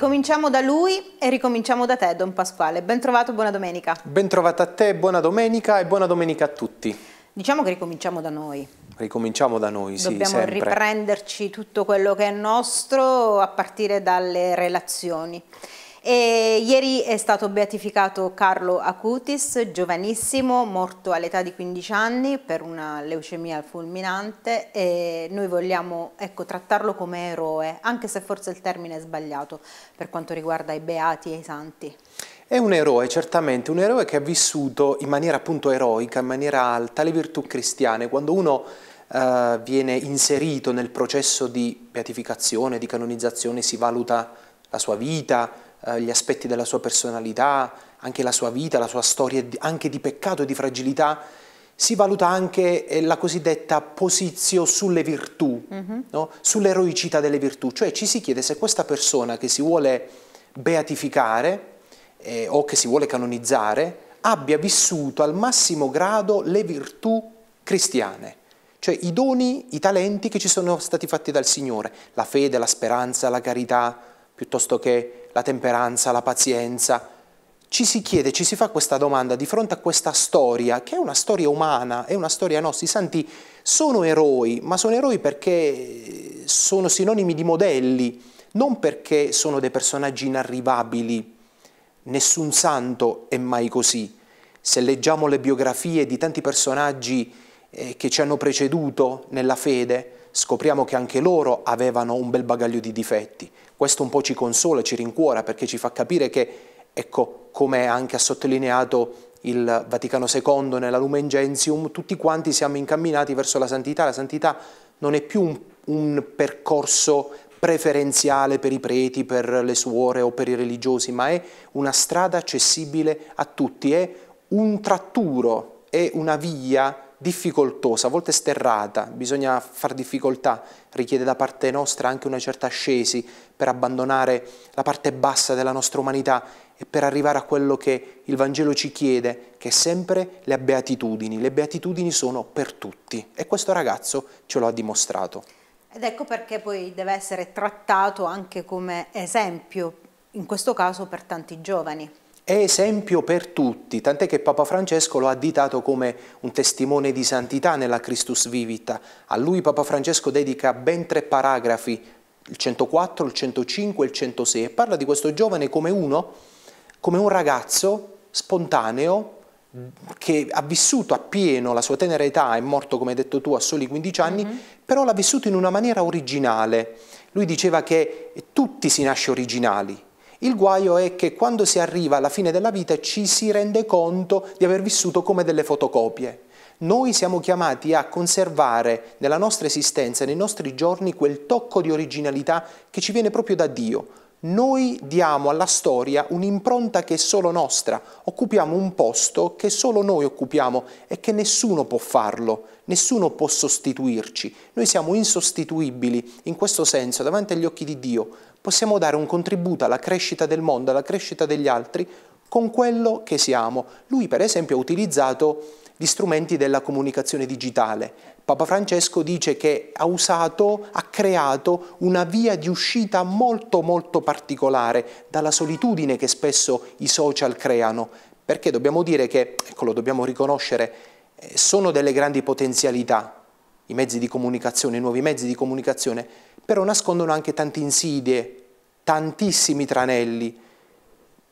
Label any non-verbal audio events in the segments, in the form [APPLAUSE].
Ricominciamo da lui e ricominciamo da te, Don Pasquale. Ben trovato, buona domenica. Ben trovata a te, buona domenica e buona domenica a tutti. Diciamo che ricominciamo da noi. Ricominciamo da noi, Dobbiamo sì, Dobbiamo riprenderci tutto quello che è nostro a partire dalle relazioni. E ieri è stato beatificato Carlo Acutis, giovanissimo, morto all'età di 15 anni per una leucemia fulminante e noi vogliamo ecco, trattarlo come eroe, anche se forse il termine è sbagliato per quanto riguarda i beati e i santi. È un eroe, certamente, un eroe che ha vissuto in maniera appunto eroica, in maniera alta, le virtù cristiane. Quando uno eh, viene inserito nel processo di beatificazione, di canonizzazione, si valuta la sua vita, eh, gli aspetti della sua personalità, anche la sua vita, la sua storia anche di peccato e di fragilità, si valuta anche eh, la cosiddetta posizio sulle virtù, mm-hmm. no? sull'eroicità delle virtù, cioè ci si chiede se questa persona che si vuole beatificare eh, o che si vuole canonizzare abbia vissuto al massimo grado le virtù cristiane, cioè i doni, i talenti che ci sono stati fatti dal Signore, la fede, la speranza, la carità, piuttosto che la temperanza, la pazienza. Ci si chiede, ci si fa questa domanda di fronte a questa storia, che è una storia umana, è una storia nostra. I santi sono eroi, ma sono eroi perché sono sinonimi di modelli, non perché sono dei personaggi inarrivabili. Nessun santo è mai così. Se leggiamo le biografie di tanti personaggi eh, che ci hanno preceduto nella fede, scopriamo che anche loro avevano un bel bagaglio di difetti. Questo un po' ci consola, ci rincuora perché ci fa capire che, ecco, come anche ha sottolineato il Vaticano II nella Lumen Gentium, tutti quanti siamo incamminati verso la santità. La santità non è più un, un percorso preferenziale per i preti, per le suore o per i religiosi, ma è una strada accessibile a tutti, è un tratturo, è una via difficoltosa, a volte sterrata, bisogna far difficoltà, richiede da parte nostra anche una certa ascesi per abbandonare la parte bassa della nostra umanità e per arrivare a quello che il Vangelo ci chiede, che è sempre le beatitudini. Le beatitudini sono per tutti e questo ragazzo ce lo ha dimostrato. Ed ecco perché poi deve essere trattato anche come esempio, in questo caso per tanti giovani è esempio per tutti, tant'è che Papa Francesco lo ha ditato come un testimone di santità nella Christus Vivita. A lui Papa Francesco dedica ben tre paragrafi, il 104, il 105 e il 106, e parla di questo giovane come uno, come un ragazzo spontaneo che ha vissuto appieno la sua tenera età, è morto come hai detto tu a soli 15 anni, mm-hmm. però l'ha vissuto in una maniera originale. Lui diceva che tutti si nasce originali, il guaio è che quando si arriva alla fine della vita ci si rende conto di aver vissuto come delle fotocopie. Noi siamo chiamati a conservare nella nostra esistenza, nei nostri giorni, quel tocco di originalità che ci viene proprio da Dio. Noi diamo alla storia un'impronta che è solo nostra, occupiamo un posto che solo noi occupiamo e che nessuno può farlo, nessuno può sostituirci. Noi siamo insostituibili in questo senso davanti agli occhi di Dio possiamo dare un contributo alla crescita del mondo, alla crescita degli altri, con quello che siamo. Lui, per esempio, ha utilizzato gli strumenti della comunicazione digitale. Papa Francesco dice che ha usato, ha creato una via di uscita molto molto particolare dalla solitudine che spesso i social creano, perché dobbiamo dire che, ecco lo dobbiamo riconoscere, eh, sono delle grandi potenzialità, i mezzi di comunicazione, i nuovi mezzi di comunicazione, però nascondono anche tante insidie, tantissimi tranelli,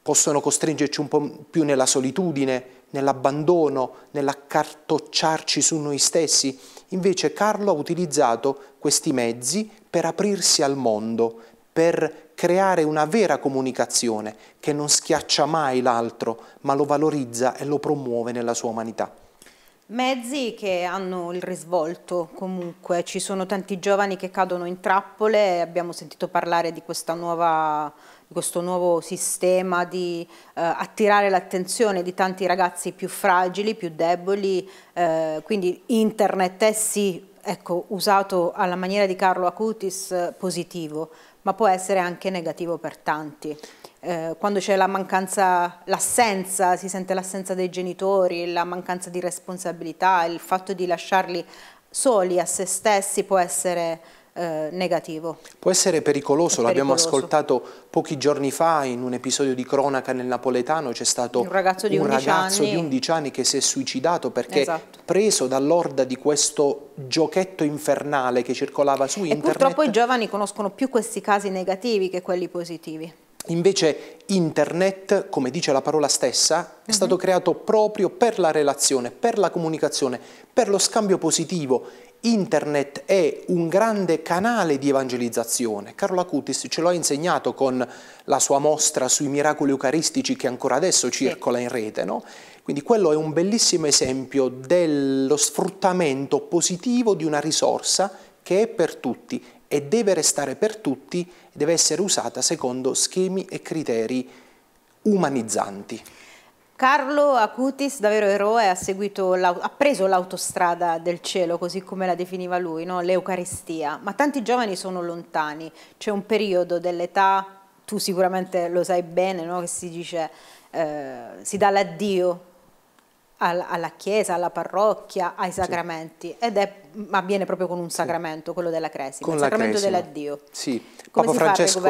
possono costringerci un po' più nella solitudine, nell'abbandono, nell'accartocciarci su noi stessi. Invece Carlo ha utilizzato questi mezzi per aprirsi al mondo, per creare una vera comunicazione che non schiaccia mai l'altro, ma lo valorizza e lo promuove nella sua umanità. Mezzi che hanno il risvolto comunque, ci sono tanti giovani che cadono in trappole, abbiamo sentito parlare di, nuova, di questo nuovo sistema di eh, attirare l'attenzione di tanti ragazzi più fragili, più deboli, eh, quindi internet è sì, ecco, usato alla maniera di Carlo Acutis eh, positivo, ma può essere anche negativo per tanti. Eh, quando c'è la mancanza, l'assenza, si sente l'assenza dei genitori, la mancanza di responsabilità, il fatto di lasciarli soli a se stessi può essere eh, negativo. Può essere pericoloso, l'abbiamo ascoltato pochi giorni fa in un episodio di cronaca nel napoletano, c'è stato un ragazzo, di, un 11 ragazzo anni. di 11 anni che si è suicidato perché esatto. preso dall'orda di questo giochetto infernale che circolava su e internet. Purtroppo i giovani conoscono più questi casi negativi che quelli positivi. Invece internet, come dice la parola stessa, è mhm. stato creato proprio per la relazione, per la comunicazione, per lo scambio positivo. Internet è un grande canale di evangelizzazione. Carlo Acutis ce lo ha insegnato con la sua mostra sui miracoli eucaristici che ancora adesso circola in rete. No? Quindi quello è un bellissimo esempio dello sfruttamento positivo di una risorsa che è per tutti e deve restare per tutti, deve essere usata secondo schemi e criteri umanizzanti. Carlo Acutis, davvero eroe, ha, ha preso l'autostrada del cielo, così come la definiva lui, no? l'Eucaristia. Ma tanti giovani sono lontani, c'è un periodo dell'età, tu sicuramente lo sai bene, no? che si dice, eh, si dà l'addio alla Chiesa, alla parrocchia, ai sacramenti sì. ed è, avviene proprio con un sacramento, sì. quello della Cresima, con il sacramento dell'addio. Sì, Come Papa Francesco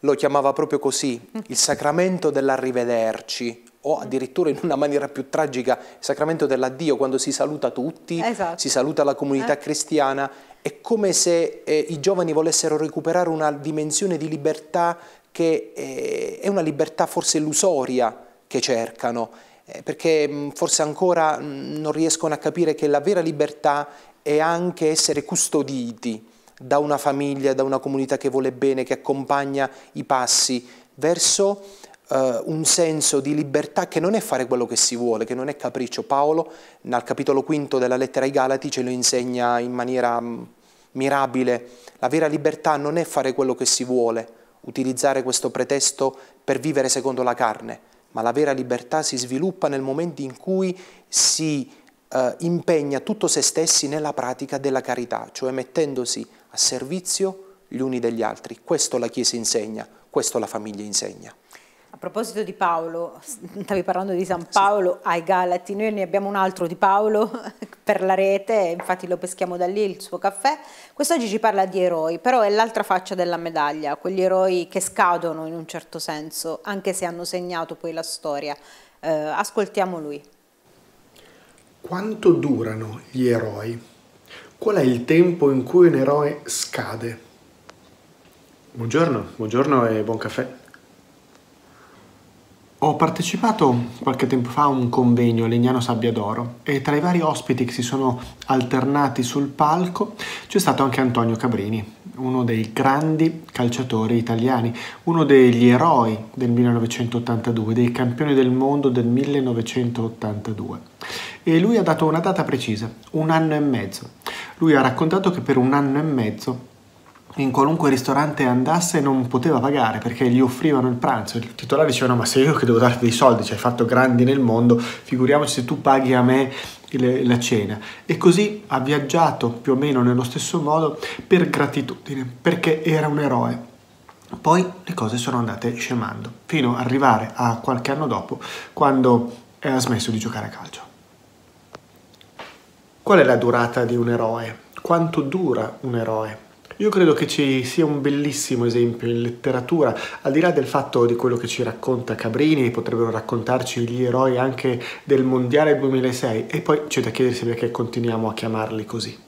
lo chiamava proprio così, mm. il sacramento dell'arrivederci o mm. addirittura in una maniera più tragica il sacramento dell'addio quando si saluta tutti, esatto. si saluta la comunità eh. cristiana, è come se eh, i giovani volessero recuperare una dimensione di libertà che eh, è una libertà forse illusoria che cercano eh, perché mm, forse ancora mm, non riescono a capire che la vera libertà è anche essere custoditi da una famiglia, da una comunità che vuole bene, che accompagna i passi verso Uh, un senso di libertà che non è fare quello che si vuole, che non è capriccio. Paolo, nel capitolo quinto della lettera ai Galati, ce lo insegna in maniera mm, mirabile. La vera libertà non è fare quello che si vuole, utilizzare questo pretesto per vivere secondo la carne, ma la vera libertà si sviluppa nel momento in cui si eh, impegna tutto se stessi nella pratica della carità, cioè mettendosi a servizio gli uni degli altri. Questo la Chiesa insegna, questo la famiglia insegna proposito di Paolo, stavi parlando di San Paolo ai Galati, noi ne abbiamo un altro di Paolo [LAUGHS] per la rete, infatti lo peschiamo da lì il suo caffè. Quest'oggi ci parla di eroi, però è l'altra faccia della medaglia, quegli eroi che scadono in un certo senso, anche se hanno segnato poi la storia. Eh, ascoltiamo lui. Quanto durano gli eroi? Qual è il tempo in cui un eroe scade? Buongiorno, buongiorno e buon caffè. Ho partecipato qualche tempo fa a un convegno a Legnano Sabbia d'Oro e tra i vari ospiti che si sono alternati sul palco c'è stato anche Antonio Cabrini, uno dei grandi calciatori italiani, uno degli eroi del 1982, dei campioni del mondo del 1982. E lui ha dato una data precisa, un anno e mezzo. Lui ha raccontato che per un anno e mezzo in qualunque ristorante andasse non poteva pagare perché gli offrivano il pranzo. Il titolare diceva: No, ma se io che devo darti dei soldi, ci cioè, hai fatto grandi nel mondo, figuriamoci se tu paghi a me la cena. E così ha viaggiato più o meno nello stesso modo per gratitudine, perché era un eroe. Poi le cose sono andate scemando, fino ad arrivare a qualche anno dopo, quando ha smesso di giocare a calcio. Qual è la durata di un eroe? Quanto dura un eroe? Io credo che ci sia un bellissimo esempio in letteratura, al di là del fatto di quello che ci racconta Cabrini, potrebbero raccontarci gli eroi anche del Mondiale 2006 e poi c'è da chiedersi perché continuiamo a chiamarli così.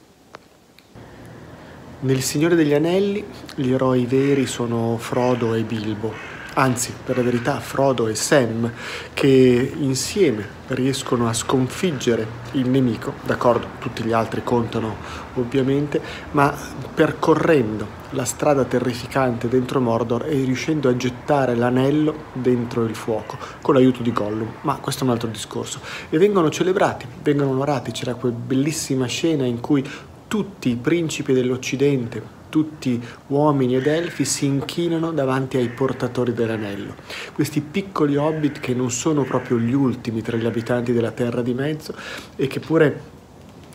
Nel Signore degli Anelli gli eroi veri sono Frodo e Bilbo, anzi per la verità Frodo e Sam, che insieme riescono a sconfiggere il nemico, d'accordo, tutti gli altri contano ovviamente, ma percorrendo la strada terrificante dentro Mordor e riuscendo a gettare l'anello dentro il fuoco con l'aiuto di Gollum, ma questo è un altro discorso. E vengono celebrati, vengono onorati, c'era quella bellissima scena in cui tutti i principi dell'Occidente tutti uomini ed elfi si inchinano davanti ai portatori dell'anello. Questi piccoli hobbit che non sono proprio gli ultimi tra gli abitanti della Terra di Mezzo e che pure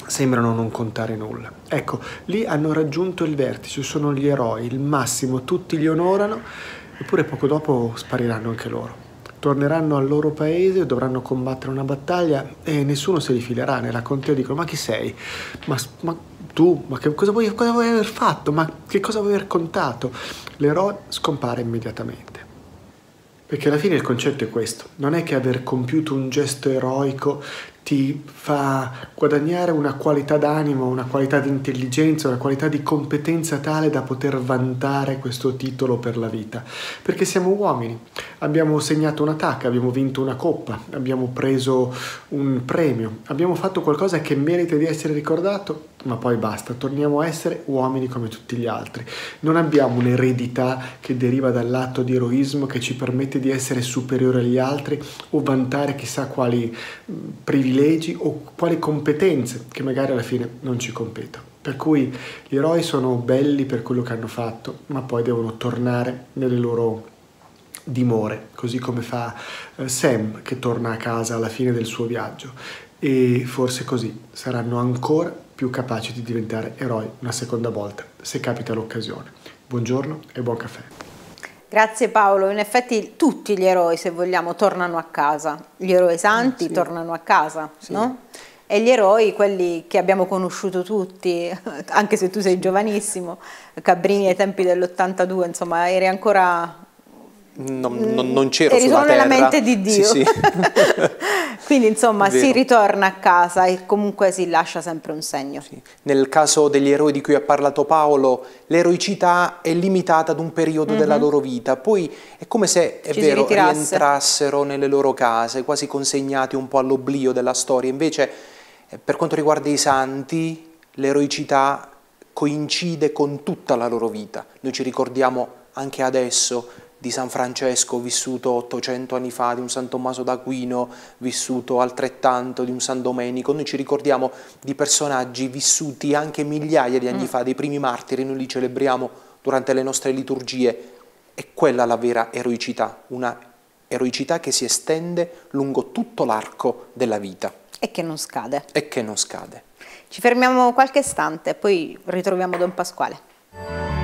sembrano non contare nulla. Ecco, lì hanno raggiunto il vertice, sono gli eroi, il massimo, tutti li onorano, eppure poco dopo spariranno anche loro torneranno al loro paese, dovranno combattere una battaglia e nessuno se li filerà nella contea dicono ma chi sei? Ma, ma tu? Ma che, cosa, vuoi, cosa vuoi aver fatto? Ma che cosa vuoi aver contato? L'eroe scompare immediatamente. Perché alla fine il concetto è questo, non è che aver compiuto un gesto eroico ti fa guadagnare una qualità d'animo, una qualità di intelligenza, una qualità di competenza tale da poter vantare questo titolo per la vita. Perché siamo uomini, abbiamo segnato un'attacca, abbiamo vinto una coppa, abbiamo preso un premio, abbiamo fatto qualcosa che merita di essere ricordato, ma poi basta, torniamo a essere uomini come tutti gli altri. Non abbiamo un'eredità che deriva dall'atto di eroismo che ci permette di essere superiori agli altri o vantare chissà quali mm, privilegi privilegi o quali competenze che magari alla fine non ci competono. Per cui gli eroi sono belli per quello che hanno fatto, ma poi devono tornare nelle loro dimore, così come fa eh, Sam che torna a casa alla fine del suo viaggio e forse così saranno ancora più capaci di diventare eroi una seconda volta, se capita l'occasione. Buongiorno e buon caffè. Grazie Paolo, in effetti tutti gli eroi, se vogliamo, tornano a casa, gli eroi santi eh, sì. tornano a casa, sì. no? E gli eroi, quelli che abbiamo conosciuto tutti, [LAUGHS] anche se tu sei giovanissimo, Cabrini ai tempi dell'82, insomma, eri ancora non, non, non c'ero sulla terra. nella mente di Dio. Sì, sì. [LAUGHS] Quindi insomma si ritorna a casa e comunque si lascia sempre un segno. Sì. Nel caso degli eroi di cui ha parlato Paolo, l'eroicità è limitata ad un periodo mm -hmm. della mhm. loro vita, poi è come se, è Ci vero, rientrassero nelle loro case, quasi consegnati un po' all'oblio della storia. Invece eh, per quanto riguarda i santi, l'eroicità coincide con tutta la loro vita. Noi ci ricordiamo anche adesso di San Francesco vissuto 800 anni fa, di un San Tommaso d'Aquino vissuto altrettanto, di un San Domenico. Noi ci ricordiamo di personaggi vissuti anche migliaia di anni mm. fa, dei primi martiri, noi li celebriamo durante le nostre liturgie. È quella la vera eroicità, una eroicità che si estende lungo tutto l'arco della vita. E che non scade. E che non scade. Ci fermiamo qualche istante, poi ritroviamo Don Pasquale.